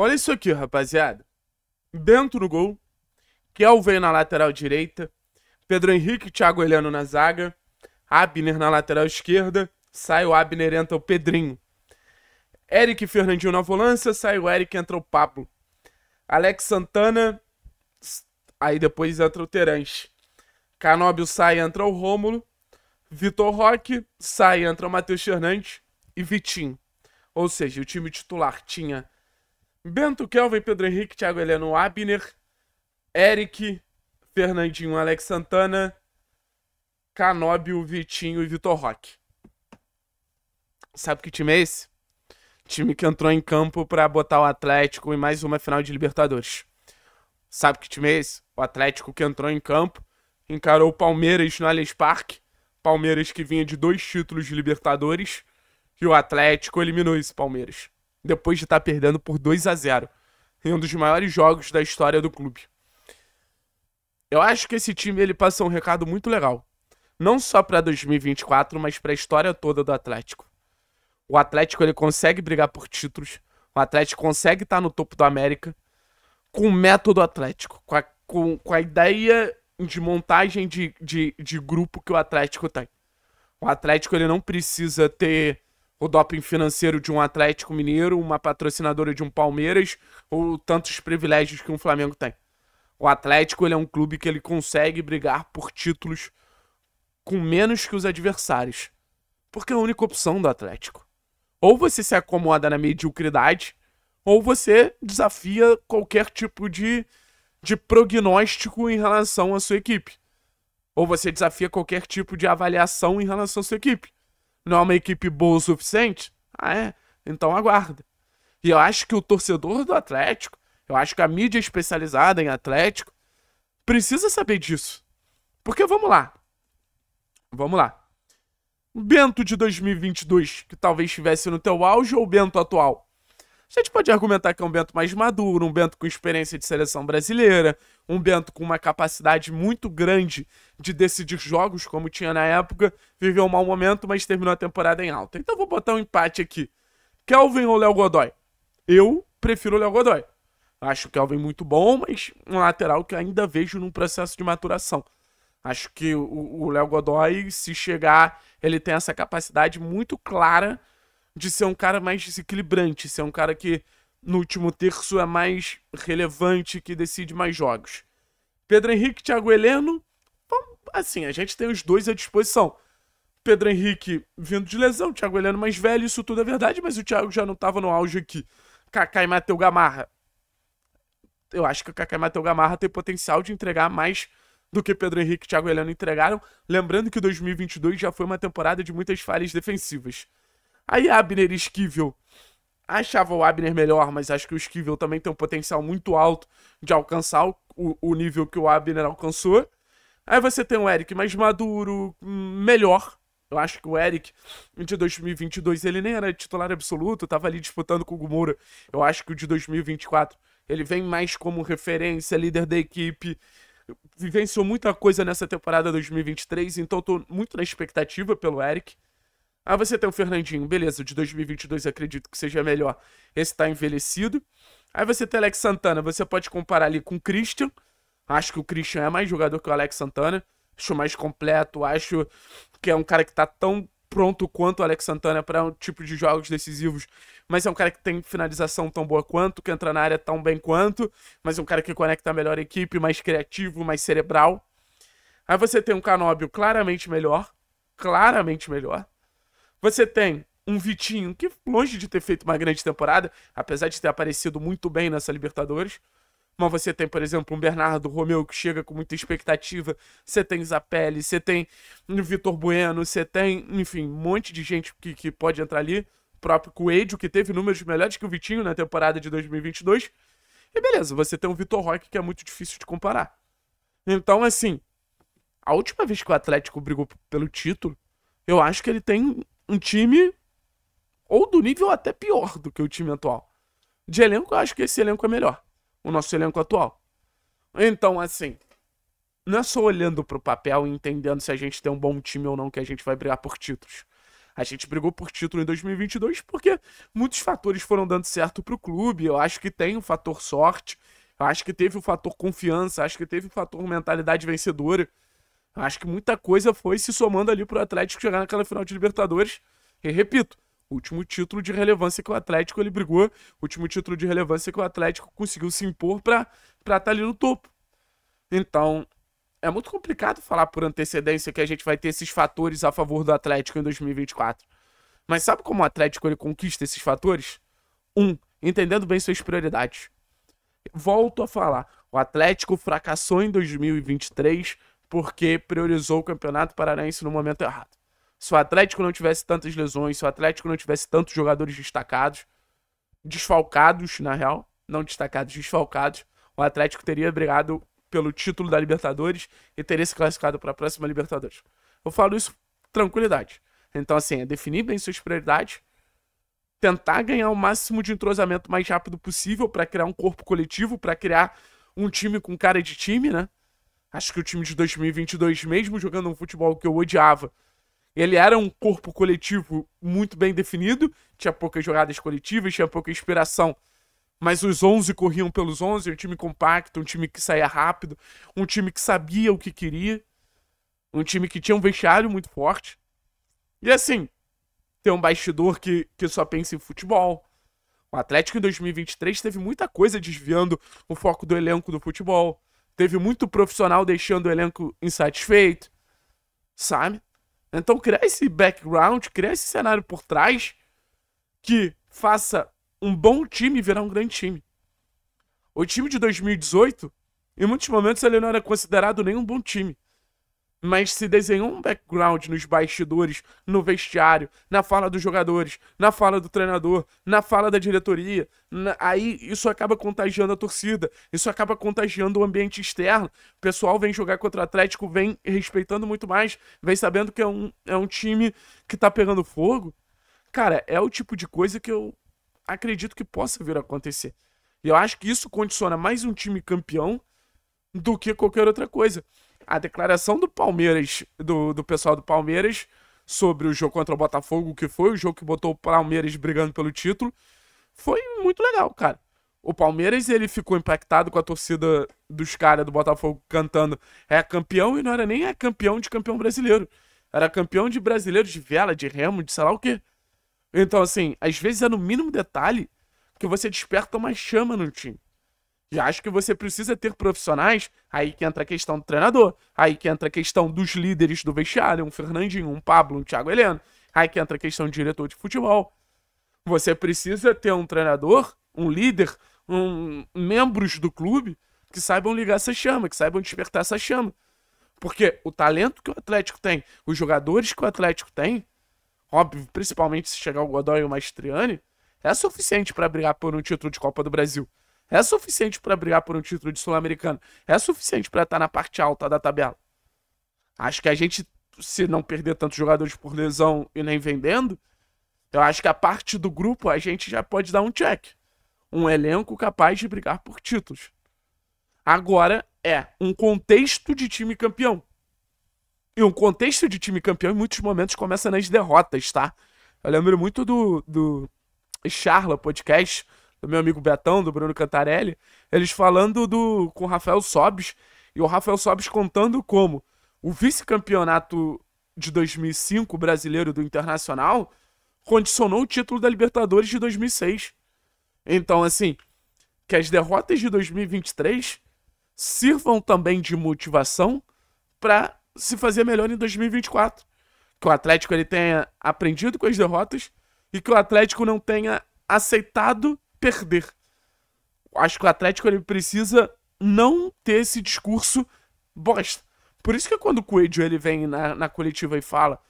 Olha isso aqui, rapaziada. Dentro do gol. Kelvin na lateral direita. Pedro Henrique e Thiago Heleno na zaga. Abner na lateral esquerda. Sai o Abner, entra o Pedrinho. Eric Fernandinho na volância. Sai o Eric, entra o Pablo. Alex Santana. Aí depois entra o Terãs. Canóbio sai, entra o Rômulo. Vitor Roque sai, entra o Matheus Fernandes. E Vitinho. Ou seja, o time titular tinha Bento, Kelvin, Pedro Henrique, Thiago Heleno, Abner, Eric, Fernandinho, Alex Santana, Canóbio, Vitinho e Vitor Roque. Sabe que time é esse? Time que entrou em campo para botar o Atlético em mais uma final de Libertadores. Sabe que time é esse? O Atlético que entrou em campo, encarou o Palmeiras no Allianz Parque. Palmeiras que vinha de dois títulos de Libertadores. E o Atlético eliminou esse Palmeiras depois de estar tá perdendo por 2 a 0 em um dos maiores jogos da história do clube. Eu acho que esse time ele passa um recado muito legal, não só para 2024, mas para a história toda do Atlético. O Atlético ele consegue brigar por títulos, o Atlético consegue estar tá no topo da América com o método Atlético, com a, com, com a ideia de montagem de, de, de grupo que o Atlético tem. O Atlético ele não precisa ter o doping financeiro de um Atlético Mineiro, uma patrocinadora de um Palmeiras, ou tantos privilégios que um Flamengo tem. O Atlético ele é um clube que ele consegue brigar por títulos com menos que os adversários. Porque é a única opção do Atlético. Ou você se acomoda na mediocridade, ou você desafia qualquer tipo de, de prognóstico em relação à sua equipe. Ou você desafia qualquer tipo de avaliação em relação à sua equipe não é uma equipe boa o suficiente? Ah, é? Então aguarda. E eu acho que o torcedor do Atlético, eu acho que a mídia especializada em Atlético, precisa saber disso. Porque vamos lá. Vamos lá. O Bento de 2022, que talvez estivesse no teu auge, ou o Bento atual? A gente pode argumentar que é um Bento mais maduro, um Bento com experiência de seleção brasileira, um Bento com uma capacidade muito grande de decidir jogos, como tinha na época, viveu um mau momento, mas terminou a temporada em alta. Então vou botar um empate aqui. Kelvin ou Léo Godoy? Eu prefiro o Léo Godoy. Acho o Kelvin muito bom, mas um lateral que ainda vejo num processo de maturação. Acho que o Léo Godoy, se chegar, ele tem essa capacidade muito clara de ser um cara mais desequilibrante, ser um cara que no último terço é mais relevante, que decide mais jogos. Pedro Henrique, Thiago Heleno, assim, a gente tem os dois à disposição. Pedro Henrique vindo de lesão, Thiago Heleno mais velho, isso tudo é verdade, mas o Thiago já não estava no auge aqui. Kaká e Mateu Gamarra. Eu acho que o Kaká e Mateu Gamarra tem potencial de entregar mais do que Pedro Henrique e Thiago Heleno entregaram. Lembrando que 2022 já foi uma temporada de muitas falhas defensivas. Aí Abner e Esquivel. Achava o Abner melhor, mas acho que o Esquivel também tem um potencial muito alto de alcançar o, o nível que o Abner alcançou. Aí você tem o Eric mais maduro, melhor. Eu acho que o Eric, de 2022, ele nem era titular absoluto, tava ali disputando com o Gumura. Eu acho que o de 2024, ele vem mais como referência, líder da equipe. Vivenciou muita coisa nessa temporada 2023, então tô muito na expectativa pelo Eric. Aí ah, você tem o Fernandinho, beleza, de 2022 acredito que seja melhor. Esse tá envelhecido. Aí você tem o Alex Santana, você pode comparar ali com o Christian. Acho que o Christian é mais jogador que o Alex Santana. Acho mais completo, acho que é um cara que tá tão pronto quanto o Alex Santana para um tipo de jogos decisivos, mas é um cara que tem finalização tão boa quanto, que entra na área tão bem quanto, mas é um cara que conecta a melhor equipe, mais criativo, mais cerebral. Aí você tem um Canóbio claramente melhor, claramente melhor. Você tem um Vitinho que, longe de ter feito uma grande temporada, apesar de ter aparecido muito bem nessa Libertadores. Mas você tem, por exemplo, um Bernardo Romeu que chega com muita expectativa. Você tem Zapelli, você tem o Vitor Bueno, você tem, enfim, um monte de gente que, que pode entrar ali. O próprio Coelho, que teve números melhores que o Vitinho na temporada de 2022. E beleza, você tem um Vitor Roque que é muito difícil de comparar. Então, assim, a última vez que o Atlético brigou pelo título, eu acho que ele tem um time ou do nível até pior do que o time atual. De elenco, eu acho que esse elenco é melhor. O nosso elenco atual. Então, assim, não é só olhando o papel e entendendo se a gente tem um bom time ou não que a gente vai brigar por títulos. A gente brigou por título em 2022 porque muitos fatores foram dando certo para o clube. Eu acho que tem o fator sorte, eu acho que teve o fator confiança, acho que teve o fator mentalidade vencedora. Acho que muita coisa foi se somando ali pro Atlético chegar naquela final de Libertadores. E repito, último título de relevância que o Atlético ele brigou, último título de relevância que o Atlético conseguiu se impor para estar tá ali no topo. Então, é muito complicado falar por antecedência que a gente vai ter esses fatores a favor do Atlético em 2024. Mas sabe como o Atlético ele conquista esses fatores? Um, entendendo bem suas prioridades. Volto a falar, o Atlético fracassou em 2023 porque priorizou o Campeonato Paranaense no momento errado. Se o Atlético não tivesse tantas lesões, se o Atlético não tivesse tantos jogadores destacados, desfalcados, na real, não destacados, desfalcados, o Atlético teria brigado pelo título da Libertadores e teria se classificado para a próxima Libertadores. Eu falo isso tranquilidade. Então, assim, é definir bem suas prioridades, tentar ganhar o máximo de entrosamento mais rápido possível para criar um corpo coletivo, para criar um time com cara de time, né? Acho que o time de 2022, mesmo jogando um futebol que eu odiava, ele era um corpo coletivo muito bem definido, tinha poucas jogadas coletivas, tinha pouca inspiração, mas os 11 corriam pelos 11, um time compacto, um time que saía rápido, um time que sabia o que queria, um time que tinha um vestiário muito forte. E assim, tem um bastidor que, que só pensa em futebol. O Atlético em 2023 teve muita coisa desviando o foco do elenco do futebol. Teve muito profissional deixando o elenco insatisfeito, sabe? Então cria esse background, cria esse cenário por trás que faça um bom time virar um grande time. O time de 2018, em muitos momentos, ele não era considerado nenhum bom time mas se desenhou um background nos bastidores, no vestiário, na fala dos jogadores, na fala do treinador, na fala da diretoria. Na... Aí isso acaba contagiando a torcida, isso acaba contagiando o ambiente externo. O pessoal vem jogar contra o Atlético, vem respeitando muito mais, vem sabendo que é um, é um time que tá pegando fogo. Cara, é o tipo de coisa que eu acredito que possa vir a acontecer. E eu acho que isso condiciona mais um time campeão do que qualquer outra coisa a declaração do Palmeiras, do, do pessoal do Palmeiras, sobre o jogo contra o Botafogo, que foi o jogo que botou o Palmeiras brigando pelo título, foi muito legal, cara. O Palmeiras ele ficou impactado com a torcida dos caras do Botafogo cantando é campeão e não era nem é campeão de campeão brasileiro. Era campeão de brasileiro de vela, de remo, de sei lá o quê. Então, assim, às vezes é no mínimo detalhe que você desperta uma chama no time. Já acho que você precisa ter profissionais, aí que entra a questão do treinador, aí que entra a questão dos líderes do vestiário, um Fernandinho, um Pablo, um Thiago Heleno, aí que entra a questão de diretor de futebol. Você precisa ter um treinador, um líder, um, membros do clube que saibam ligar essa chama, que saibam despertar essa chama. Porque o talento que o Atlético tem, os jogadores que o Atlético tem, óbvio, principalmente se chegar o Godoy e o Mastriani, é suficiente para brigar por um título de Copa do Brasil. É suficiente para brigar por um título de Sul-Americano. É suficiente para estar tá na parte alta da tabela. Acho que a gente, se não perder tantos jogadores por lesão e nem vendendo, eu acho que a parte do grupo a gente já pode dar um check. Um elenco capaz de brigar por títulos. Agora é um contexto de time campeão. E um contexto de time campeão em muitos momentos começa nas derrotas, tá? Eu lembro muito do, do Charla Podcast do meu amigo Betão, do Bruno Cantarelli, eles falando do com o Rafael Sobis e o Rafael Sobis contando como o vice-campeonato de 2005 brasileiro do Internacional condicionou o título da Libertadores de 2006. Então, assim, que as derrotas de 2023 sirvam também de motivação para se fazer melhor em 2024. Que o Atlético ele tenha aprendido com as derrotas e que o Atlético não tenha aceitado perder. Acho que o Atlético ele precisa não ter esse discurso bosta. Por isso que quando o Coelho ele vem na, na coletiva e fala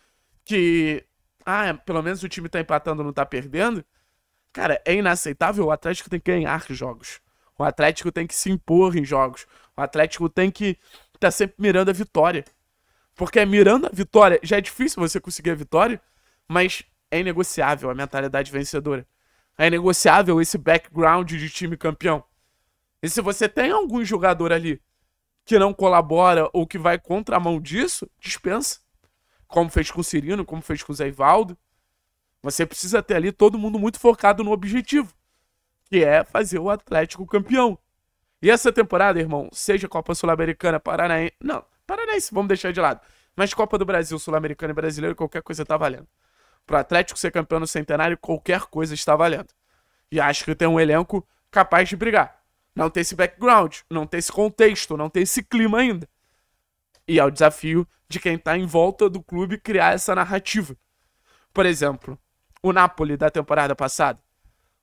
que, ah, pelo menos o time tá empatando, não tá perdendo, cara, é inaceitável. O Atlético tem que ganhar jogos. O Atlético tem que se impor em jogos. O Atlético tem que estar tá sempre mirando a vitória. Porque é mirando a vitória, já é difícil você conseguir a vitória, mas é inegociável a mentalidade vencedora. É negociável esse background de time campeão. E se você tem algum jogador ali que não colabora ou que vai contra a mão disso, dispensa. Como fez com o Cirino, como fez com o Zé Ivaldo. Você precisa ter ali todo mundo muito focado no objetivo, que é fazer o Atlético campeão. E essa temporada, irmão, seja Copa Sul-Americana, Paranaense. Não, Paranaense, vamos deixar de lado. Mas Copa do Brasil, Sul-Americana e Brasileiro, qualquer coisa tá valendo. Para o Atlético ser campeão no centenário, qualquer coisa está valendo. E acho que tem um elenco capaz de brigar. Não tem esse background, não tem esse contexto, não tem esse clima ainda. E é o desafio de quem está em volta do clube criar essa narrativa. Por exemplo, o Napoli da temporada passada.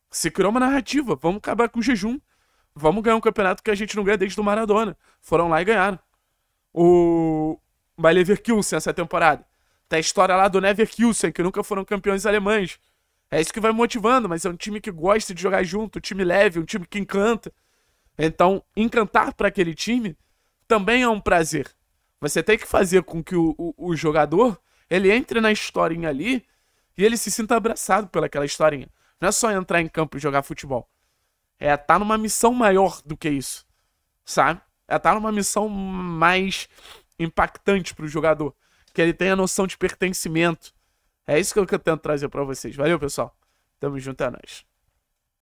Se criou uma narrativa, vamos acabar com o jejum. Vamos ganhar um campeonato que a gente não ganha desde o Maradona. Foram lá e ganharam. O Bayer Leverkusen essa temporada tem tá a história lá do Never que nunca foram campeões alemães. É isso que vai motivando, mas é um time que gosta de jogar junto, um time leve, um time que encanta. Então, encantar para aquele time também é um prazer. Você tem que fazer com que o, o, o, jogador ele entre na historinha ali e ele se sinta abraçado pelaquela historinha. Não é só entrar em campo e jogar futebol. É estar tá numa missão maior do que isso, sabe? É estar tá numa missão mais impactante para o jogador que ele tenha noção de pertencimento. É isso que eu tento trazer para vocês. Valeu, pessoal. Tamo junto, é nóis.